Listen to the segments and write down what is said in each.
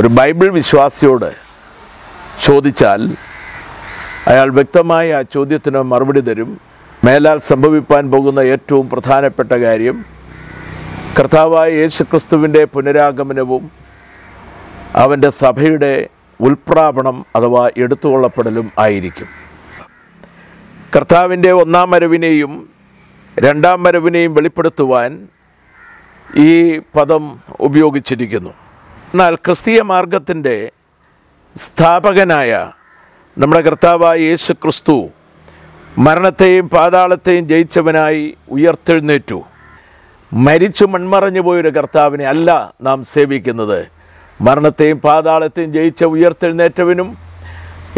ഒരു ബൈബിൾ വിശ്വാസിയോട് ചോദിച്ചാൽ അയാൾ വ്യക്തമായി ആ ചോദ്യത്തിന് മറുപടി തരും മേലാൽ സംഭവിപ്പാൻ പോകുന്ന ഏറ്റവും പ്രധാനപ്പെട്ട കാര്യം കർത്താവായ യേശുക്രിസ്തുവിൻ്റെ പുനരാഗമനവും അവൻ്റെ സഭയുടെ ഉൽപ്രാപണം അഥവാ എടുത്തുകൊള്ളപ്പെടലും ആയിരിക്കും കർത്താവിൻ്റെ ഒന്നാം വരവിനെയും രണ്ടാം വരവിനെയും വെളിപ്പെടുത്തുവാൻ ഈ പദം ഉപയോഗിച്ചിരിക്കുന്നു എന്നാൽ ക്രിസ്തീയ മാർഗത്തിൻ്റെ സ്ഥാപകനായ നമ്മുടെ കർത്താവായ യേശു ക്രിസ്തു മരണത്തെയും പാതാളത്തെയും ജയിച്ചവനായി ഉയർത്തെഴുന്നേറ്റു മരിച്ചു മൺമറഞ്ഞു പോയൊരു കർത്താവിനെ അല്ല നാം സേവിക്കുന്നത് മരണത്തെയും പാതാളത്തെയും ജയിച്ച ഉയർത്തെഴുന്നേറ്റവനും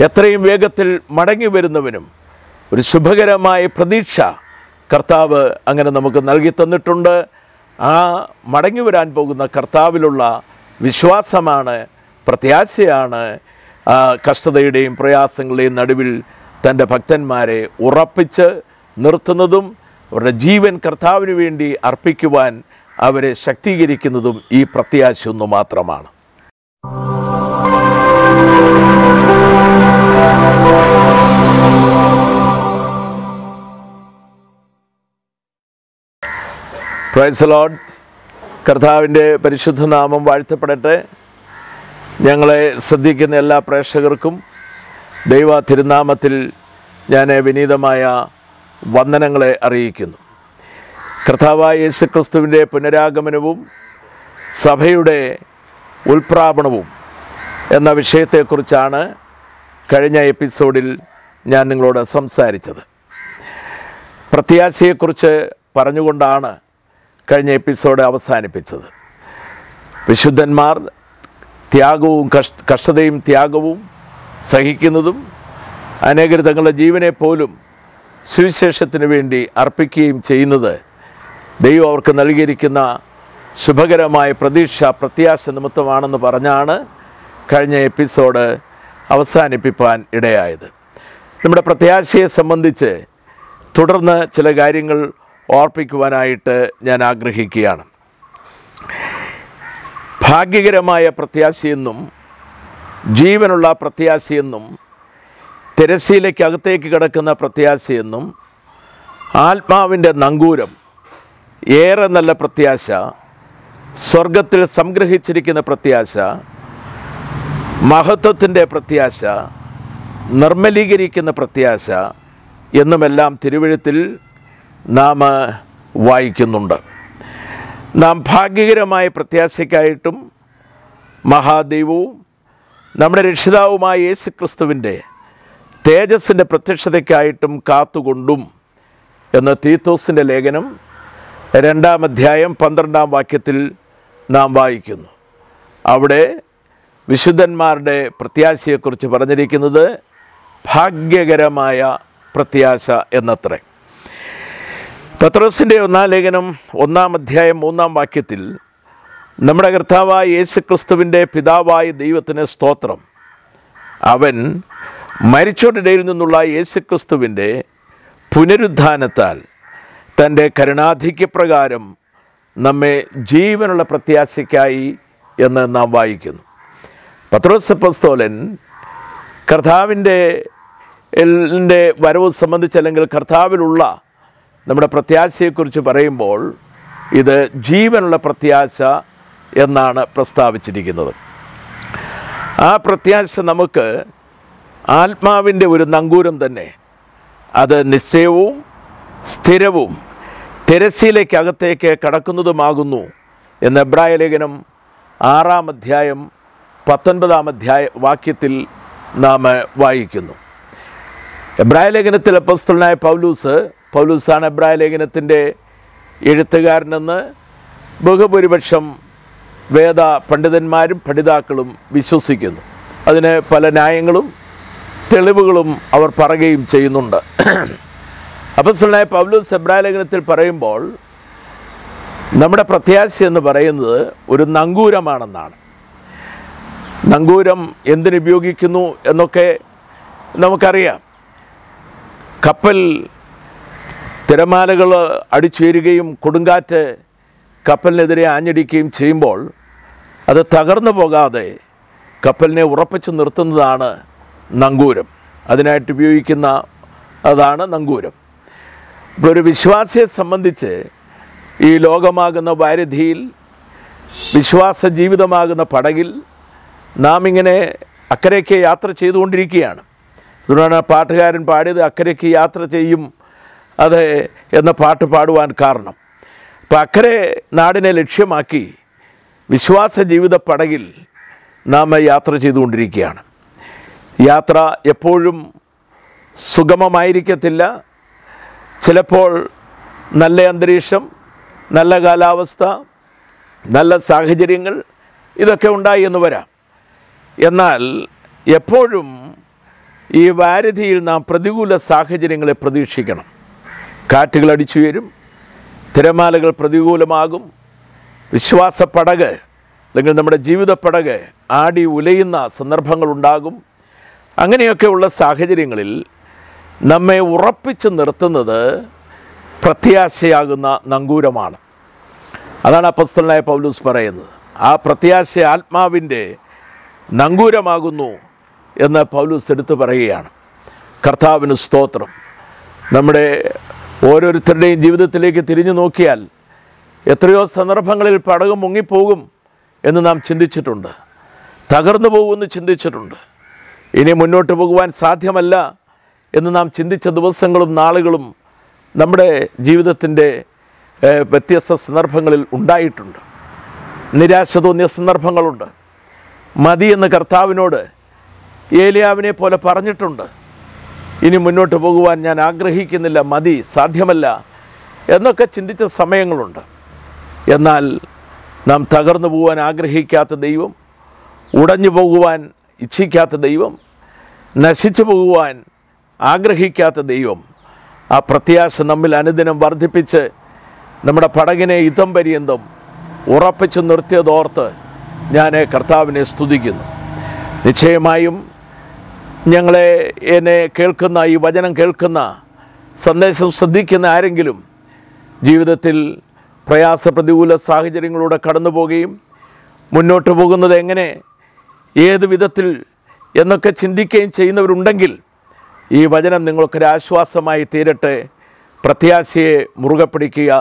എത്രയും വേഗത്തിൽ മടങ്ങി വരുന്നവനും ഒരു ശുഭകരമായ പ്രതീക്ഷ കർത്താവ് അങ്ങനെ നമുക്ക് നൽകി തന്നിട്ടുണ്ട് ആ മടങ്ങി വരാൻ പോകുന്ന കർത്താവിലുള്ള വിശ്വാസമാണ് പ്രത്യാശയാണ് കഷ്ടതയുടെയും പ്രയാസങ്ങളുടെയും നടുവിൽ തൻ്റെ ഭക്തന്മാരെ ഉറപ്പിച്ച് നിർത്തുന്നതും അവരുടെ ജീവൻ കർത്താവിന് വേണ്ടി അർപ്പിക്കുവാൻ അവരെ ശക്തീകരിക്കുന്നതും ഈ പ്രത്യാശ ഒന്നു മാത്രമാണ് പ്രൈസ് ലോഡ് കർത്താവിൻ്റെ പരിശുദ്ധ നാമം വാഴ്ത്തപ്പെടട്ടെ ഞങ്ങളെ ശ്രദ്ധിക്കുന്ന എല്ലാ പ്രേക്ഷകർക്കും ദൈവ തിരുനാമത്തിൽ ഞാൻ വിനീതമായ വന്ദനങ്ങളെ അറിയിക്കുന്നു കർത്താവായ ക്രിസ്തുവിൻ്റെ പുനരാഗമനവും സഭയുടെ ഉൽപ്രാപണവും എന്ന വിഷയത്തെക്കുറിച്ചാണ് കഴിഞ്ഞ എപ്പിസോഡിൽ ഞാൻ നിങ്ങളോട് സംസാരിച്ചത് പ്രത്യാശയെക്കുറിച്ച് പറഞ്ഞുകൊണ്ടാണ് കഴിഞ്ഞ എപ്പിസോഡ് അവസാനിപ്പിച്ചത് വിശുദ്ധന്മാർ ത്യാഗവും കഷ്ടതയും ത്യാഗവും സഹിക്കുന്നതും അനേകർ തങ്ങളുടെ ജീവനെ പോലും സുവിശേഷത്തിന് വേണ്ടി അർപ്പിക്കുകയും ചെയ്യുന്നത് ദൈവം അവർക്ക് നൽകിയിരിക്കുന്ന ശുഭകരമായ പ്രതീക്ഷ പ്രത്യാശ നിമിത്തമാണെന്ന് പറഞ്ഞാണ് കഴിഞ്ഞ എപ്പിസോഡ് അവസാനിപ്പിക്കാൻ ഇടയായത് നമ്മുടെ പ്രത്യാശയെ സംബന്ധിച്ച് തുടർന്ന് ചില കാര്യങ്ങൾ ഓർപ്പിക്കുവാനായിട്ട് ഞാൻ ആഗ്രഹിക്കുകയാണ് ഭാഗ്യകരമായ പ്രത്യാശയെന്നും ജീവനുള്ള പ്രത്യാശയെന്നും തിരശ്ശീലയ്ക്കകത്തേക്ക് കിടക്കുന്ന പ്രത്യാശയെന്നും ആത്മാവിൻ്റെ നങ്കൂരം ഏറെ നല്ല പ്രത്യാശ സ്വർഗത്തിൽ സംഗ്രഹിച്ചിരിക്കുന്ന പ്രത്യാശ മഹത്വത്തിൻ്റെ പ്രത്യാശ നിർമ്മലീകരിക്കുന്ന പ്രത്യാശ എന്നുമെല്ലാം തിരുവഴുത്തിൽ നാം വായിക്കുന്നുണ്ട് നാം ഭാഗ്യകരമായ പ്രത്യാശയ്ക്കായിട്ടും മഹാദൈവവും നമ്മുടെ രക്ഷിതാവുമായ യേശു ക്രിസ്തുവിൻ്റെ തേജസ്സിൻ്റെ പ്രത്യക്ഷതയ്ക്കായിട്ടും കാത്തുകൊണ്ടും എന്ന തീത്തോസിൻ്റെ ലേഖനം രണ്ടാം അധ്യായം പന്ത്രണ്ടാം വാക്യത്തിൽ നാം വായിക്കുന്നു അവിടെ വിശുദ്ധന്മാരുടെ പ്രത്യാശയെക്കുറിച്ച് പറഞ്ഞിരിക്കുന്നത് ഭാഗ്യകരമായ പ്രത്യാശ എന്നത്രേ പത്രോസിൻ്റെ ഒന്നാം ലേഖനം ഒന്നാം അധ്യായം മൂന്നാം വാക്യത്തിൽ നമ്മുടെ കർത്താവായ യേശു ക്രിസ്തുവിൻ്റെ പിതാവായ ദൈവത്തിന് സ്തോത്രം അവൻ മരിച്ചോടിടയിൽ നിന്നുള്ള യേശു ക്രിസ്തുവിൻ്റെ പുനരുദ്ധാനത്താൽ തൻ്റെ കരുണാധിക്യപ്രകാരം നമ്മെ ജീവനുള്ള പ്രത്യാശയ്ക്കായി എന്ന് നാം വായിക്കുന്നു പത്രോസപ്പസ്തോലൻ കർത്താവിൻ്റെ വരവ് സംബന്ധിച്ച് അല്ലെങ്കിൽ കർത്താവിലുള്ള നമ്മുടെ പ്രത്യാശയെക്കുറിച്ച് പറയുമ്പോൾ ഇത് ജീവനുള്ള പ്രത്യാശ എന്നാണ് പ്രസ്താവിച്ചിരിക്കുന്നത് ആ പ്രത്യാശ നമുക്ക് ആത്മാവിൻ്റെ ഒരു നങ്കൂരം തന്നെ അത് നിശ്ചയവും സ്ഥിരവും തിരശീലയ്ക്കകത്തേക്ക് കടക്കുന്നതുമാകുന്നു എന്ന് എബ്രായ ലേഖനം ആറാം അധ്യായം പത്തൊൻപതാം അധ്യായ വാക്യത്തിൽ നാം വായിക്കുന്നു എബ്രായ ലേഖനത്തിലെ അപ്പസ്തലനായ പൗലൂസ് പൗലുസാൻ എബ്രായ ലേഖനത്തിൻ്റെ എഴുത്തുകാരനെന്ന് ബഹുഭൂരിപക്ഷം വേദ പണ്ഡിതന്മാരും പഠിതാക്കളും വിശ്വസിക്കുന്നു അതിന് പല ന്യായങ്ങളും തെളിവുകളും അവർ പറയുകയും ചെയ്യുന്നുണ്ട് അപ്പസ്വലായ പൗലോസ് ലേഖനത്തിൽ പറയുമ്പോൾ നമ്മുടെ പ്രത്യാശ എന്ന് പറയുന്നത് ഒരു നങ്കൂരമാണെന്നാണ് നങ്കൂരം എന്തിനുപയോഗിക്കുന്നു എന്നൊക്കെ നമുക്കറിയാം കപ്പൽ തിരമാലകൾ അടിച്ചുയരുകയും കൊടുങ്കാറ്റ് കപ്പലിനെതിരെ ആഞ്ഞടിക്കുകയും ചെയ്യുമ്പോൾ അത് തകർന്നു പോകാതെ കപ്പലിനെ ഉറപ്പിച്ചു നിർത്തുന്നതാണ് നങ്കൂരം അതിനായിട്ട് ഉപയോഗിക്കുന്ന അതാണ് നങ്കൂരം ഇപ്പോൾ ഒരു വിശ്വാസിയെ സംബന്ധിച്ച് ഈ ലോകമാകുന്ന വാരിധിയിൽ വിശ്വാസ ജീവിതമാകുന്ന പടകിൽ നാം ഇങ്ങനെ അക്കരയ്ക്ക് യാത്ര ചെയ്തുകൊണ്ടിരിക്കുകയാണ് അതുകൊണ്ടാണ് പാട്ടുകാരൻ പാടിയത് അക്കരയ്ക്ക് യാത്ര ചെയ്യും അത് എന്ന പാട്ട് പാടുവാൻ കാരണം അപ്പം അക്കരെ നാടിനെ ലക്ഷ്യമാക്കി വിശ്വാസ ജീവിത പടകിൽ നാം യാത്ര ചെയ്തുകൊണ്ടിരിക്കുകയാണ് യാത്ര എപ്പോഴും സുഗമമായിരിക്കത്തില്ല ചിലപ്പോൾ നല്ല അന്തരീക്ഷം നല്ല കാലാവസ്ഥ നല്ല സാഹചര്യങ്ങൾ ഇതൊക്കെ ഉണ്ടായി എന്ന് വരാം എന്നാൽ എപ്പോഴും ഈ വാരിധിയിൽ നാം പ്രതികൂല സാഹചര്യങ്ങളെ പ്രതീക്ഷിക്കണം കാറ്റുകൾ അടിച്ചുയരും തിരമാലകൾ പ്രതികൂലമാകും വിശ്വാസ അല്ലെങ്കിൽ നമ്മുടെ ജീവിത ആടി ഉലയുന്ന സന്ദർഭങ്ങളുണ്ടാകും അങ്ങനെയൊക്കെയുള്ള സാഹചര്യങ്ങളിൽ നമ്മെ ഉറപ്പിച്ച് നിർത്തുന്നത് പ്രത്യാശയാകുന്ന നങ്കൂരമാണ് അതാണ് അപ്പസ്തലനായ പൗലൂസ് പറയുന്നത് ആ പ്രത്യാശ ആത്മാവിൻ്റെ നങ്കൂരമാകുന്നു എന്ന് പൗലൂസ് എടുത്തു പറയുകയാണ് കർത്താവിന് സ്തോത്രം നമ്മുടെ ഓരോരുത്തരുടെയും ജീവിതത്തിലേക്ക് തിരിഞ്ഞു നോക്കിയാൽ എത്രയോ സന്ദർഭങ്ങളിൽ പടകം മുങ്ങിപ്പോകും എന്ന് നാം ചിന്തിച്ചിട്ടുണ്ട് തകർന്നു പോകുമെന്ന് ചിന്തിച്ചിട്ടുണ്ട് ഇനി മുന്നോട്ട് പോകുവാൻ സാധ്യമല്ല എന്ന് നാം ചിന്തിച്ച ദിവസങ്ങളും നാളുകളും നമ്മുടെ ജീവിതത്തിൻ്റെ വ്യത്യസ്ത സന്ദർഭങ്ങളിൽ ഉണ്ടായിട്ടുണ്ട് നിരാശ തോന്നിയ സന്ദർഭങ്ങളുണ്ട് എന്ന കർത്താവിനോട് ഏലിയാവിനെ പോലെ പറഞ്ഞിട്ടുണ്ട് ഇനി മുന്നോട്ട് പോകുവാൻ ഞാൻ ആഗ്രഹിക്കുന്നില്ല മതി സാധ്യമല്ല എന്നൊക്കെ ചിന്തിച്ച സമയങ്ങളുണ്ട് എന്നാൽ നാം തകർന്നു പോകാൻ ആഗ്രഹിക്കാത്ത ദൈവം ഉടഞ്ഞു പോകുവാൻ ഇച്ഛിക്കാത്ത ദൈവം നശിച്ചു പോകുവാൻ ആഗ്രഹിക്കാത്ത ദൈവം ആ പ്രത്യാശ നമ്മിൽ അനുദിനം വർദ്ധിപ്പിച്ച് നമ്മുടെ പടകിനെ ഇതം പര്യന്തം ഉറപ്പിച്ച് നിർത്തിയതോർത്ത് ഞാൻ കർത്താവിനെ സ്തുതിക്കുന്നു നിശ്ചയമായും ഞങ്ങളെ എന്നെ കേൾക്കുന്ന ഈ വചനം കേൾക്കുന്ന സന്ദേശം ശ്രദ്ധിക്കുന്ന ആരെങ്കിലും ജീവിതത്തിൽ പ്രയാസ പ്രതികൂല സാഹചര്യങ്ങളിലൂടെ കടന്നു പോവുകയും മുന്നോട്ട് പോകുന്നത് എങ്ങനെ ഏത് വിധത്തിൽ എന്നൊക്കെ ചിന്തിക്കുകയും ചെയ്യുന്നവരുണ്ടെങ്കിൽ ഈ വചനം നിങ്ങൾക്കൊരാശ്വാസമായി ആശ്വാസമായി തീരട്ടെ പ്രത്യാശയെ മുറുകെ പിടിക്കുക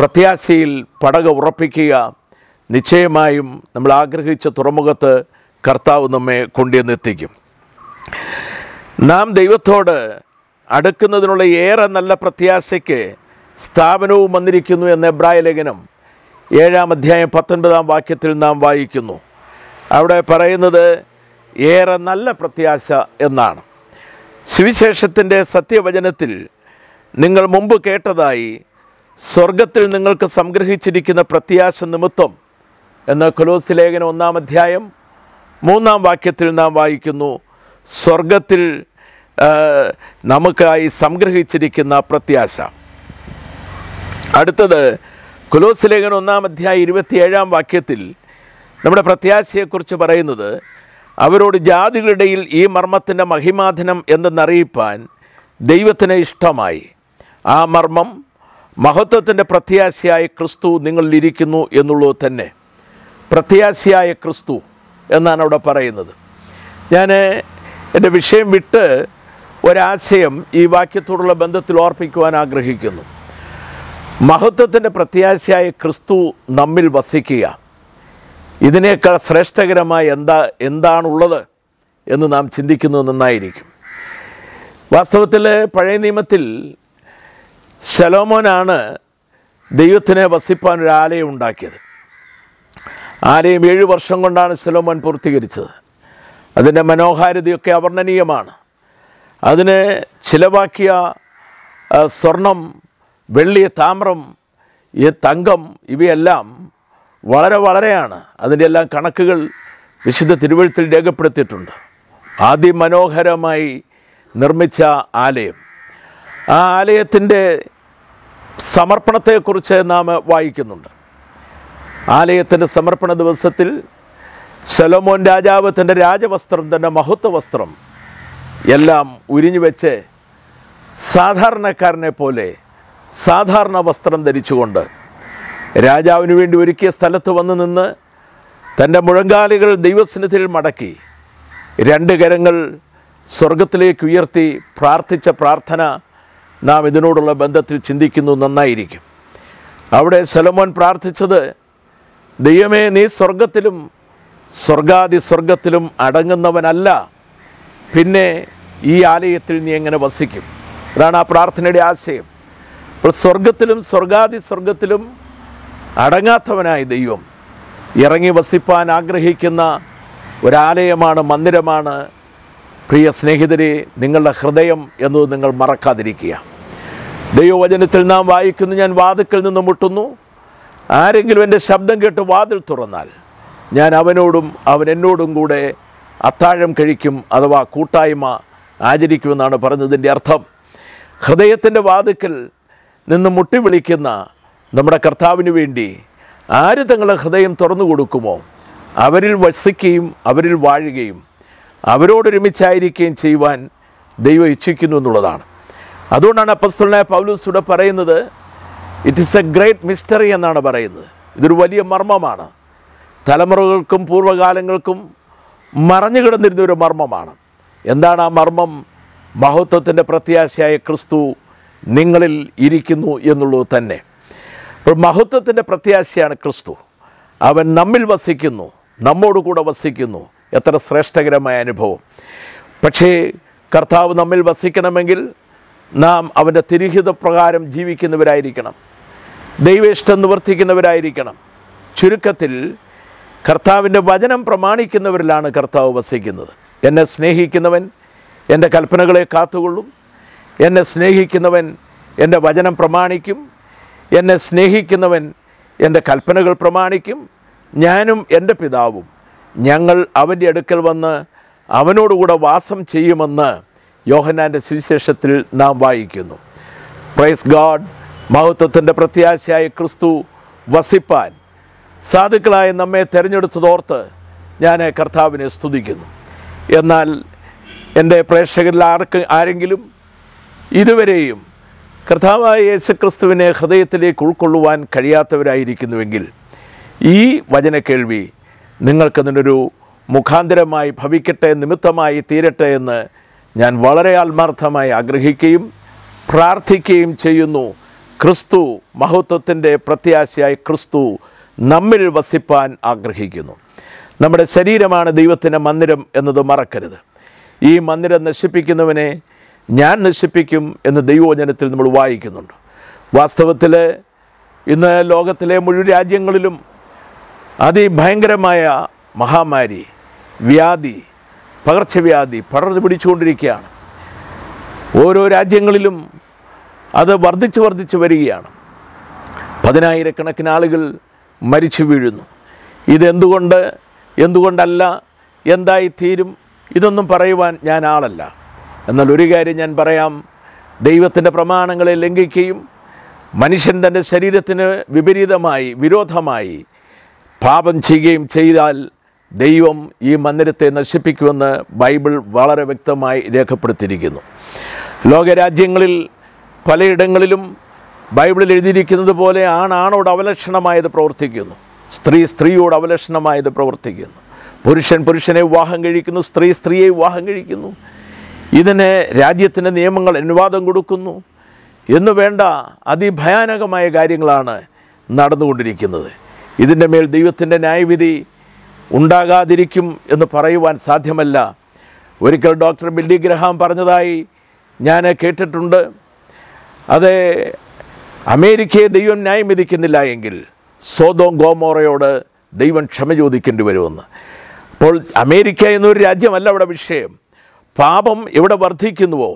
പ്രത്യാശയിൽ പടക ഉറപ്പിക്കുക നിശ്ചയമായും നമ്മൾ ആഗ്രഹിച്ച തുറമുഖത്ത് കർത്താവ് നമ്മെ കൊണ്ടുവന്നെത്തിക്കും നാം ദൈവത്തോട് അടുക്കുന്നതിനുള്ള ഏറെ നല്ല പ്രത്യാശയ്ക്ക് സ്ഥാപനവും വന്നിരിക്കുന്നു എന്ന എബ്രായ ലേഖനം ഏഴാം അധ്യായം പത്തൊൻപതാം വാക്യത്തിൽ നാം വായിക്കുന്നു അവിടെ പറയുന്നത് ഏറെ നല്ല പ്രത്യാശ എന്നാണ് സുവിശേഷത്തിൻ്റെ സത്യവചനത്തിൽ നിങ്ങൾ മുമ്പ് കേട്ടതായി സ്വർഗത്തിൽ നിങ്ങൾക്ക് സംഗ്രഹിച്ചിരിക്കുന്ന പ്രത്യാശ നിമിത്തം എന്ന കൊലോസ് ലേഖനം ഒന്നാം അധ്യായം മൂന്നാം വാക്യത്തിൽ നാം വായിക്കുന്നു സ്വർഗത്തിൽ നമുക്കായി സംഗ്രഹിച്ചിരിക്കുന്ന പ്രത്യാശ അടുത്തത് കുലോസ് ഒന്നാം അധ്യായ ഇരുപത്തിയേഴാം വാക്യത്തിൽ നമ്മുടെ പ്രത്യാശയെക്കുറിച്ച് പറയുന്നത് അവരോട് ജാതികളിടയിൽ ഈ മർമ്മത്തിൻ്റെ മഹിമാധനം എന്തെന്നറിയിപ്പാൻ ദൈവത്തിന് ഇഷ്ടമായി ആ മർമ്മം മഹത്വത്തിൻ്റെ പ്രത്യാശയായ ക്രിസ്തു നിങ്ങളിലിരിക്കുന്നു എന്നുള്ളത് തന്നെ പ്രത്യാശയായ ക്രിസ്തു എന്നാണ് അവിടെ പറയുന്നത് ഞാൻ എൻ്റെ വിഷയം വിട്ട് ഒരാശയം ഈ വാക്യത്തോടുള്ള ബന്ധത്തിൽ ഓർപ്പിക്കുവാൻ ആഗ്രഹിക്കുന്നു മഹത്വത്തിൻ്റെ പ്രത്യാശയായ ക്രിസ്തു നമ്മിൽ വസിക്കുക ഇതിനേക്കാൾ ശ്രേഷ്ഠകരമായ എന്താ എന്താണുള്ളത് എന്ന് നാം ചിന്തിക്കുന്നത് നന്നായിരിക്കും വാസ്തവത്തിൽ പഴയ നിയമത്തിൽ ശലോമോനാണ് ദൈവത്തിനെ വസിപ്പാൻ ഒരു ആലയം ഉണ്ടാക്കിയത് ആലയം ഏഴ് വർഷം കൊണ്ടാണ് ശലോമോൻ പൂർത്തീകരിച്ചത് അതിൻ്റെ മനോഹാരിതയൊക്കെ അവർണ്ണനീയമാണ് അതിന് ചിലവാക്കിയ സ്വർണം വെള്ളി താമ്രം ഈ തങ്കം ഇവയെല്ലാം വളരെ വളരെയാണ് അതിൻ്റെ എല്ലാം കണക്കുകൾ വിശുദ്ധ തിരുവഴുത്തിൽ രേഖപ്പെടുത്തിയിട്ടുണ്ട് മനോഹരമായി നിർമ്മിച്ച ആലയം ആ ആലയത്തിൻ്റെ സമർപ്പണത്തെക്കുറിച്ച് നാം വായിക്കുന്നുണ്ട് ആലയത്തിൻ്റെ സമർപ്പണ ദിവസത്തിൽ സലോമോൻ രാജാവ് തൻ്റെ രാജവസ്ത്രം തൻ്റെ മഹത്വ വസ്ത്രം എല്ലാം ഉരിഞ്ഞു വെച്ച് സാധാരണക്കാരനെ പോലെ സാധാരണ വസ്ത്രം ധരിച്ചുകൊണ്ട് രാജാവിന് വേണ്ടി ഒരുക്കിയ സ്ഥലത്ത് വന്നു നിന്ന് തൻ്റെ മുഴങ്കാലുകൾ ദൈവസന്നിധിയിൽ മടക്കി രണ്ട് കരങ്ങൾ സ്വർഗത്തിലേക്ക് ഉയർത്തി പ്രാർത്ഥിച്ച പ്രാർത്ഥന നാം ഇതിനോടുള്ള ബന്ധത്തിൽ ചിന്തിക്കുന്നു നന്നായിരിക്കും അവിടെ സലമോൻ പ്രാർത്ഥിച്ചത് ദൈവമേ നീ സ്വർഗത്തിലും സ്വർഗാദി സ്വർഗത്തിലും അടങ്ങുന്നവനല്ല പിന്നെ ഈ ആലയത്തിൽ നീ എങ്ങനെ വസിക്കും അതാണ് ആ പ്രാർത്ഥനയുടെ ആശയം അപ്പോൾ സ്വർഗത്തിലും സ്വർഗാദി സ്വർഗത്തിലും അടങ്ങാത്തവനായ ദൈവം ഇറങ്ങി വസിപ്പാൻ ആഗ്രഹിക്കുന്ന ഒരാലയമാണ് മന്ദിരമാണ് പ്രിയ സ്നേഹിതരെ നിങ്ങളുടെ ഹൃദയം എന്നത് നിങ്ങൾ മറക്കാതിരിക്കുക ദൈവവചനത്തിൽ നാം വായിക്കുന്നു ഞാൻ വാതുക്കൽ നിന്ന് മുട്ടുന്നു ആരെങ്കിലും എൻ്റെ ശബ്ദം കേട്ട് വാതിൽ തുറന്നാൽ ഞാൻ അവനോടും അവൻ എന്നോടും കൂടെ അത്താഴം കഴിക്കും അഥവാ കൂട്ടായ്മ ആചരിക്കുമെന്നാണ് പറഞ്ഞതിൻ്റെ അർത്ഥം ഹൃദയത്തിൻ്റെ വാതുക്കൽ നിന്ന് മുട്ടി വിളിക്കുന്ന നമ്മുടെ കർത്താവിന് വേണ്ടി ആര് തങ്ങളെ ഹൃദയം തുറന്നു കൊടുക്കുമോ അവരിൽ വസിക്കുകയും അവരിൽ വാഴുകയും അവരോടൊരുമിച്ചായിരിക്കുകയും ചെയ്യുവാൻ ദൈവം ഇച്ഛിക്കുന്നു എന്നുള്ളതാണ് അതുകൊണ്ടാണ് അപ്പസ്തുലനായ പൗലൂസ് ഇവിടെ പറയുന്നത് it is a great mystery എന്നാണ് പറയുന്നത് ഇതൊരു വലിയ മർമ്മമാണ് തലമുറകൾക്കും പൂർവ്വകാലങ്ങൾക്കും മറഞ്ഞു കിടന്നിരുന്ന ഒരു മർമ്മമാണ് എന്താണ് ആ മർമ്മം മഹത്വത്തിൻ്റെ പ്രത്യാശയായ ക്രിസ്തു നിങ്ങളിൽ ഇരിക്കുന്നു എന്നുള്ളത് തന്നെ അപ്പോൾ മഹത്വത്തിൻ്റെ പ്രത്യാശയാണ് ക്രിസ്തു അവൻ നമ്മിൽ വസിക്കുന്നു നമ്മോട് കൂടെ വസിക്കുന്നു എത്ര ശ്രേഷ്ഠകരമായ അനുഭവം പക്ഷേ കർത്താവ് നമ്മിൽ വസിക്കണമെങ്കിൽ നാം അവൻ്റെ തിരുഹിത പ്രകാരം ജീവിക്കുന്നവരായിരിക്കണം ദൈവേഷ്ടം നിവർത്തിക്കുന്നവരായിരിക്കണം ചുരുക്കത്തിൽ കർത്താവിൻ്റെ വചനം പ്രമാണിക്കുന്നവരിലാണ് കർത്താവ് വസിക്കുന്നത് എന്നെ സ്നേഹിക്കുന്നവൻ എൻ്റെ കൽപ്പനകളെ കാത്തുകൊള്ളും എന്നെ സ്നേഹിക്കുന്നവൻ എൻ്റെ വചനം പ്രമാണിക്കും എന്നെ സ്നേഹിക്കുന്നവൻ എൻ്റെ കൽപ്പനകൾ പ്രമാണിക്കും ഞാനും എൻ്റെ പിതാവും ഞങ്ങൾ അവൻ്റെ അടുക്കൽ വന്ന് അവനോടുകൂടെ വാസം ചെയ്യുമെന്ന് യോഹനാൻ്റെ സുവിശേഷത്തിൽ നാം വായിക്കുന്നു പ്രൈസ് ഗാഡ് മഹത്വത്തിൻ്റെ പ്രത്യാശയായ ക്രിസ്തു വസിപ്പാൻ സാധുക്കളായ നമ്മെ തിരഞ്ഞെടുത്തതോർത്ത് ഞാൻ കർത്താവിനെ സ്തുതിക്കുന്നു എന്നാൽ എൻ്റെ പ്രേക്ഷകരിൽ ആർക്ക് ആരെങ്കിലും ഇതുവരെയും കർത്താവായ യേശുക്രിസ്തുവിനെ ഹൃദയത്തിലേക്ക് ഉൾക്കൊള്ളുവാൻ കഴിയാത്തവരായിരിക്കുന്നുവെങ്കിൽ ഈ വചനക്കേൾവി നിന്നൊരു മുഖാന്തരമായി ഭവിക്കട്ടെ നിമിത്തമായി തീരട്ടെ എന്ന് ഞാൻ വളരെ ആത്മാർത്ഥമായി ആഗ്രഹിക്കുകയും പ്രാർത്ഥിക്കുകയും ചെയ്യുന്നു ക്രിസ്തു മഹത്വത്തിൻ്റെ പ്രത്യാശയായി ക്രിസ്തു നമ്മിൽ വസിപ്പാൻ ആഗ്രഹിക്കുന്നു നമ്മുടെ ശരീരമാണ് ദൈവത്തിൻ്റെ മന്ദിരം എന്നത് മറക്കരുത് ഈ മന്ദിരം നശിപ്പിക്കുന്നവനെ ഞാൻ നശിപ്പിക്കും എന്ന് ദൈവോചനത്തിൽ നമ്മൾ വായിക്കുന്നുണ്ട് വാസ്തവത്തിൽ ഇന്ന് ലോകത്തിലെ മുഴുവൻ രാജ്യങ്ങളിലും അതിഭയങ്കരമായ മഹാമാരി വ്യാധി പകർച്ചവ്യാധി പടർന്നു പിടിച്ചുകൊണ്ടിരിക്കുകയാണ് ഓരോ രാജ്യങ്ങളിലും അത് വർദ്ധിച്ച് വർദ്ധിച്ച് വരികയാണ് പതിനായിരക്കണക്കിന് ആളുകൾ മരിച്ചു വീഴുന്നു ഇതെന്തുകൊണ്ട് എന്തുകൊണ്ടല്ല എന്തായിത്തീരും ഇതൊന്നും പറയുവാൻ ഞാൻ ആളല്ല എന്നാൽ ഒരു കാര്യം ഞാൻ പറയാം ദൈവത്തിൻ്റെ പ്രമാണങ്ങളെ ലംഘിക്കുകയും മനുഷ്യൻ തൻ്റെ ശരീരത്തിന് വിപരീതമായി വിരോധമായി പാപം ചെയ്യുകയും ചെയ്താൽ ദൈവം ഈ മന്ദിരത്തെ നശിപ്പിക്കുമെന്ന് ബൈബിൾ വളരെ വ്യക്തമായി രേഖപ്പെടുത്തിയിരിക്കുന്നു ലോകരാജ്യങ്ങളിൽ പലയിടങ്ങളിലും ബൈബിളിൽ എഴുതിയിരിക്കുന്നത് പോലെ ആണാണോട് അവലക്ഷണമായത് പ്രവർത്തിക്കുന്നു സ്ത്രീ സ്ത്രീയോട് അവലക്ഷണമായത് പ്രവർത്തിക്കുന്നു പുരുഷൻ പുരുഷനെ വിവാഹം കഴിക്കുന്നു സ്ത്രീ സ്ത്രീയെ വിവാഹം കഴിക്കുന്നു ഇതിന് രാജ്യത്തിൻ്റെ നിയമങ്ങൾ അനുവാദം കൊടുക്കുന്നു എന്നു വേണ്ട അതിഭയാനകമായ കാര്യങ്ങളാണ് നടന്നുകൊണ്ടിരിക്കുന്നത് ഇതിൻ്റെ മേൽ ദൈവത്തിൻ്റെ ന്യായവിധി ഉണ്ടാകാതിരിക്കും എന്ന് പറയുവാൻ സാധ്യമല്ല ഒരിക്കൽ ഡോക്ടർ ബില്ലി ഗ്രഹാം പറഞ്ഞതായി ഞാൻ കേട്ടിട്ടുണ്ട് അത് അമേരിക്കയെ ദൈവം ന്യായം വിധിക്കുന്നില്ല എങ്കിൽ സോതോം ഗോമോറയോട് ദൈവം ക്ഷമ ചോദിക്കേണ്ടി വരുമെന്ന് അപ്പോൾ അമേരിക്ക എന്നൊരു രാജ്യമല്ല അവിടെ വിഷയം പാപം എവിടെ വർദ്ധിക്കുന്നുവോ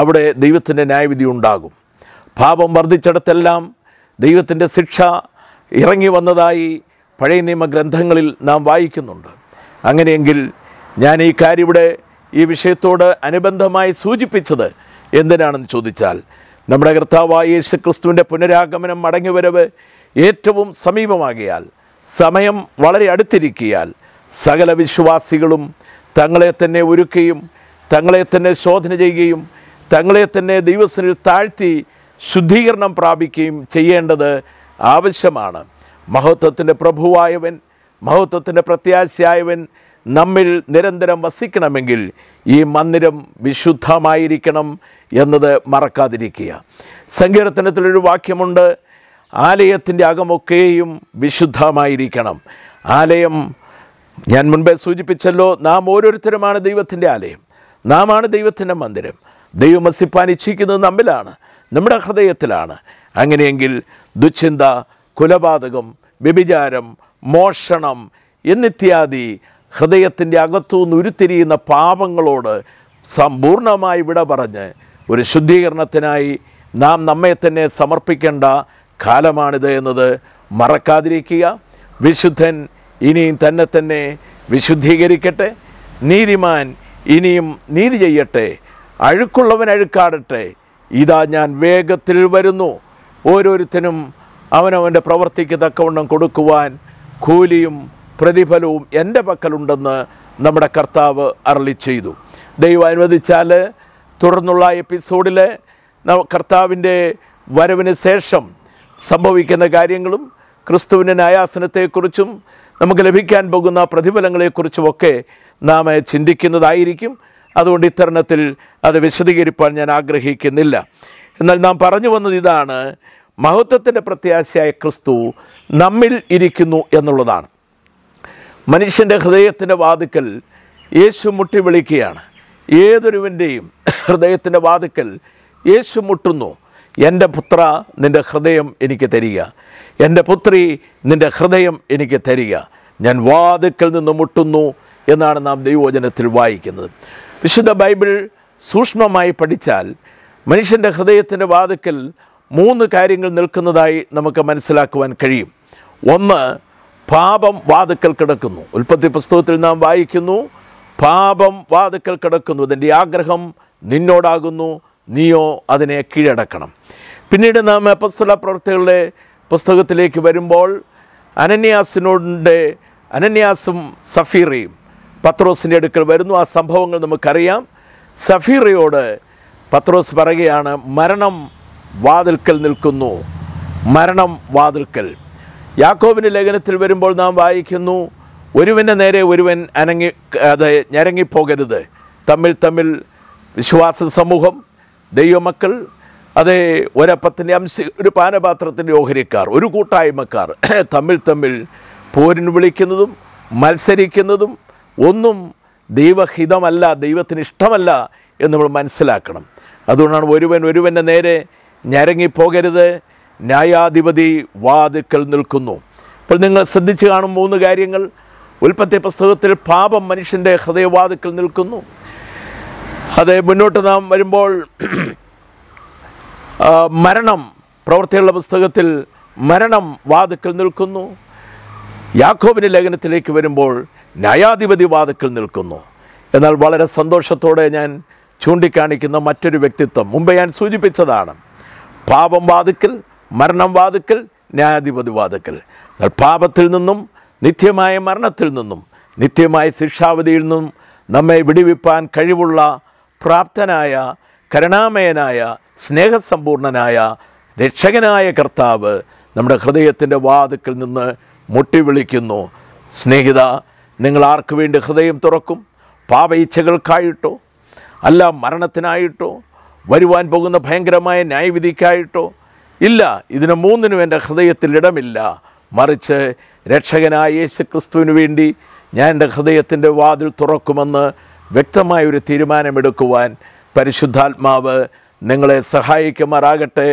അവിടെ ദൈവത്തിൻ്റെ ന്യായവിധി ഉണ്ടാകും പാപം വർദ്ധിച്ചിടത്തെല്ലാം ദൈവത്തിൻ്റെ ശിക്ഷ ഇറങ്ങി വന്നതായി പഴയ നിയമ ഗ്രന്ഥങ്ങളിൽ നാം വായിക്കുന്നുണ്ട് അങ്ങനെയെങ്കിൽ ഞാൻ ഈ കാര്യം ഇവിടെ ഈ വിഷയത്തോട് അനുബന്ധമായി സൂചിപ്പിച്ചത് എന്തിനാണെന്ന് ചോദിച്ചാൽ നമ്മുടെ കർത്താവായ യേശു ക്രിസ്തുവിൻ്റെ പുനരാഗമനം മടങ്ങിവരവ് ഏറ്റവും സമീപമാകിയാൽ സമയം വളരെ അടുത്തിരിക്കിയാൽ സകല വിശ്വാസികളും തങ്ങളെ തന്നെ ഒരുക്കുകയും തങ്ങളെ തന്നെ ശോധന ചെയ്യുകയും തങ്ങളെ തന്നെ ദൈവസനിൽ താഴ്ത്തി ശുദ്ധീകരണം പ്രാപിക്കുകയും ചെയ്യേണ്ടത് ആവശ്യമാണ് മഹത്വത്തിൻ്റെ പ്രഭുവായവൻ മഹത്വത്തിൻ്റെ പ്രത്യാശയായവൻ നമ്മിൽ നിരന്തരം വസിക്കണമെങ്കിൽ ഈ മന്ദിരം വിശുദ്ധമായിരിക്കണം എന്നത് മറക്കാതിരിക്കുക സങ്കീർത്തനത്തിലൊരു വാക്യമുണ്ട് ആലയത്തിൻ്റെ അകമൊക്കെയും വിശുദ്ധമായിരിക്കണം ആലയം ഞാൻ മുൻപേ സൂചിപ്പിച്ചല്ലോ നാം ഓരോരുത്തരുമാണ് ദൈവത്തിൻ്റെ ആലയം നാം ആണ് ദൈവത്തിൻ്റെ മന്ദിരം ദൈവം വസിപ്പാൻ ഇച്ഛിക്കുന്നത് നമ്മിലാണ് നമ്മുടെ ഹൃദയത്തിലാണ് അങ്ങനെയെങ്കിൽ ദുശ്ചിന്ത കൊലപാതകം വ്യഭിചാരം മോഷണം എന്നിത്യാദി ഹൃദയത്തിൻ്റെ അകത്തുനിന്ന് ഉരുത്തിരിയുന്ന പാപങ്ങളോട് സമ്പൂർണമായി വിട പറഞ്ഞ് ഒരു ശുദ്ധീകരണത്തിനായി നാം നമ്മെ തന്നെ സമർപ്പിക്കേണ്ട കാലമാണിത് എന്നത് മറക്കാതിരിക്കുക വിശുദ്ധൻ ഇനിയും തന്നെ തന്നെ വിശുദ്ധീകരിക്കട്ടെ നീതിമാൻ ഇനിയും നീതി ചെയ്യട്ടെ അഴുക്കുള്ളവൻ അഴുക്കാടട്ടെ ഇതാ ഞാൻ വേഗത്തിൽ വരുന്നു ഓരോരുത്തനും അവനവൻ്റെ പ്രവർത്തിക്ക് തക്കവണ്ണം കൊടുക്കുവാൻ കൂലിയും പ്രതിഫലവും എൻ്റെ പക്കലുണ്ടെന്ന് നമ്മുടെ കർത്താവ് അരളി ചെയ്തു ദൈവം അനുവദിച്ചാൽ തുടർന്നുള്ള എപ്പിസോഡിൽ കർത്താവിൻ്റെ വരവിന് ശേഷം സംഭവിക്കുന്ന കാര്യങ്ങളും ക്രിസ്തുവിൻ്റെ ന്യായാസനത്തെക്കുറിച്ചും നമുക്ക് ലഭിക്കാൻ പോകുന്ന പ്രതിഫലങ്ങളെക്കുറിച്ചുമൊക്കെ നാം ചിന്തിക്കുന്നതായിരിക്കും അതുകൊണ്ട് ഇത്തരണത്തിൽ അത് വിശദീകരിപ്പാൻ ഞാൻ ആഗ്രഹിക്കുന്നില്ല എന്നാൽ നാം പറഞ്ഞു വന്നത് ഇതാണ് മഹത്വത്തിൻ്റെ പ്രത്യാശയായ ക്രിസ്തു നമ്മിൽ ഇരിക്കുന്നു എന്നുള്ളതാണ് മനുഷ്യൻ്റെ ഹൃദയത്തിൻ്റെ വാതുക്കൽ യേശു മുട്ടി വിളിക്കുകയാണ് ഏതൊരുവിൻ്റെയും ഹൃദയത്തിൻ്റെ വാതുക്കൽ യേശു മുട്ടുന്നു എൻ്റെ പുത്ര നിൻ്റെ ഹൃദയം എനിക്ക് തരിക എൻ്റെ പുത്രി നിൻ്റെ ഹൃദയം എനിക്ക് തരിക ഞാൻ വാതുക്കൽ നിന്ന് മുട്ടുന്നു എന്നാണ് നാം ദൈവവചനത്തിൽ വായിക്കുന്നത് വിശുദ്ധ ബൈബിൾ സൂക്ഷ്മമായി പഠിച്ചാൽ മനുഷ്യൻ്റെ ഹൃദയത്തിൻ്റെ വാതുക്കൽ മൂന്ന് കാര്യങ്ങൾ നിൽക്കുന്നതായി നമുക്ക് മനസ്സിലാക്കുവാൻ കഴിയും ഒന്ന് പാപം വാതുക്കൽ കിടക്കുന്നു ഉൽപ്പത്തി പുസ്തകത്തിൽ നാം വായിക്കുന്നു പാപം വാതുക്കൽ കിടക്കുന്നു അതിൻ്റെ ആഗ്രഹം നിന്നോടാകുന്നു നീയോ അതിനെ കീഴടക്കണം പിന്നീട് നാം അപ്പസ്തല പ്രവർത്തികളുടെ പുസ്തകത്തിലേക്ക് വരുമ്പോൾ അനന്യാസിനോടെ അനന്യാസും സഫീറയും പത്രോസിൻ്റെ അടുക്കൽ വരുന്നു ആ സംഭവങ്ങൾ നമുക്കറിയാം സഫീറയോട് പത്രോസ് പറയുകയാണ് മരണം വാതിൽക്കൽ നിൽക്കുന്നു മരണം വാതിൽക്കൽ യാക്കോബിൻ്റെ ലേഖനത്തിൽ വരുമ്പോൾ നാം വായിക്കുന്നു ഒരുവൻ്റെ നേരെ ഒരുവൻ അനങ്ങി അത് ഞരങ്ങിപ്പോകരുത് തമ്മിൽ തമ്മിൽ വിശ്വാസ സമൂഹം ദൈവമക്കൾ അതെ ഒരപ്പത്തിൻ്റെ അംശ ഒരു പാനപാത്രത്തിൻ്റെ ഓഹരിക്കാർ ഒരു കൂട്ടായ്മക്കാർ തമ്മിൽ തമ്മിൽ പോരിന് വിളിക്കുന്നതും മത്സരിക്കുന്നതും ഒന്നും ദൈവഹിതമല്ല ദൈവത്തിന് ഇഷ്ടമല്ല എന്ന് നമ്മൾ മനസ്സിലാക്കണം അതുകൊണ്ടാണ് ഒരുവൻ ഒരുവൻ്റെ നേരെ ഞരങ്ങിപ്പോകരുത് ന്യായാധിപതി വാതുക്കൽ നിൽക്കുന്നു അപ്പോൾ നിങ്ങൾ ശ്രദ്ധിച്ച് കാണും മൂന്ന് കാര്യങ്ങൾ ഉൽപ്പത്തി പുസ്തകത്തിൽ പാപം മനുഷ്യൻ്റെ ഹൃദയവാതുക്കൽ നിൽക്കുന്നു അതെ മുന്നോട്ട് നാം വരുമ്പോൾ മരണം പ്രവൃത്തിയുള്ള പുസ്തകത്തിൽ മരണം വാതുക്കൽ നിൽക്കുന്നു യാക്കോബിൻ്റെ ലേഖനത്തിലേക്ക് വരുമ്പോൾ ന്യായാധിപതി വാതുക്കൽ നിൽക്കുന്നു എന്നാൽ വളരെ സന്തോഷത്തോടെ ഞാൻ ചൂണ്ടിക്കാണിക്കുന്ന മറ്റൊരു വ്യക്തിത്വം മുമ്പേ ഞാൻ സൂചിപ്പിച്ചതാണ് പാപം വാതുക്കൽ മരണം വാതുക്കൽ ന്യായാധിപതി വാതുക്കൽ എന്നാൽ പാപത്തിൽ നിന്നും നിത്യമായ മരണത്തിൽ നിന്നും നിത്യമായ ശിക്ഷാവധിയിൽ നിന്നും നമ്മെ വിടിവിപ്പാൻ കഴിവുള്ള പ്രാപ്തനായ കരുണാമയനായ സ്നേഹസമ്പൂർണനായ രക്ഷകനായ കർത്താവ് നമ്മുടെ ഹൃദയത്തിൻ്റെ വാതുക്കൽ നിന്ന് മുട്ടിവിളിക്കുന്നു സ്നേഹിത നിങ്ങൾ ആർക്കു വേണ്ടി ഹൃദയം തുറക്കും ഇച്ഛകൾക്കായിട്ടോ അല്ല മരണത്തിനായിട്ടോ വരുവാൻ പോകുന്ന ഭയങ്കരമായ ന്യായവിധിക്കായിട്ടോ ഇല്ല ഇതിന് മൂന്നിനും എൻ്റെ ഹൃദയത്തിൽ ഇടമില്ല മറിച്ച് രക്ഷകനായ യേശു ക്രിസ്തുവിന് വേണ്ടി ഞാൻ എൻ്റെ ഹൃദയത്തിൻ്റെ വാതിൽ തുറക്കുമെന്ന് വ്യക്തമായൊരു തീരുമാനമെടുക്കുവാൻ പരിശുദ്ധാത്മാവ് നിങ്ങളെ സഹായിക്കുമാറാകട്ടെ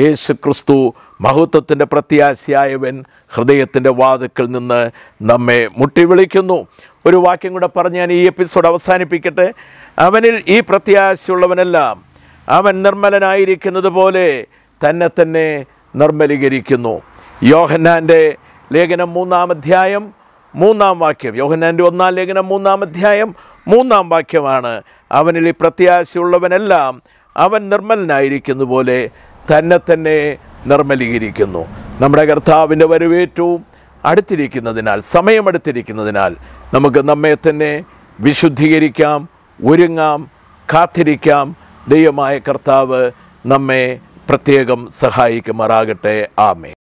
യേശു ക്രിസ്തു മഹത്വത്തിൻ്റെ പ്രത്യാശയായവൻ ഹൃദയത്തിൻ്റെ വാതുക്കൾ നിന്ന് നമ്മെ മുട്ടി വിളിക്കുന്നു ഒരു വാക്യം കൂടെ പറഞ്ഞ് ഞാൻ ഈ എപ്പിസോഡ് അവസാനിപ്പിക്കട്ടെ അവനിൽ ഈ പ്രത്യാശയുള്ളവനെല്ലാം അവൻ നിർമ്മലനായിരിക്കുന്നത് പോലെ തന്നെ തന്നെ നിർമ്മലീകരിക്കുന്നു യോഹന്നാൻ്റെ ലേഖനം മൂന്നാം അധ്യായം മൂന്നാം വാക്യം യോഹന്നാൻ്റെ ഒന്നാം ലേഖനം മൂന്നാം അധ്യായം മൂന്നാം വാക്യമാണ് അവനിൽ ഈ പ്രത്യാശയുള്ളവനെല്ലാം അവൻ നിർമ്മലനായിരിക്കുന്നു പോലെ തന്നെ തന്നെ നിർമ്മലീകരിക്കുന്നു നമ്മുടെ കർത്താവിൻ്റെ വരവേറ്റവും അടുത്തിരിക്കുന്നതിനാൽ സമയമെടുത്തിരിക്കുന്നതിനാൽ നമുക്ക് നമ്മെ തന്നെ വിശുദ്ധീകരിക്കാം ഒരുങ്ങാം കാത്തിരിക്കാം ദൈവമായ കർത്താവ് നമ്മെ പ്രത്യേകം സഹായിക്കുമാറാകട്ടെ ആമേ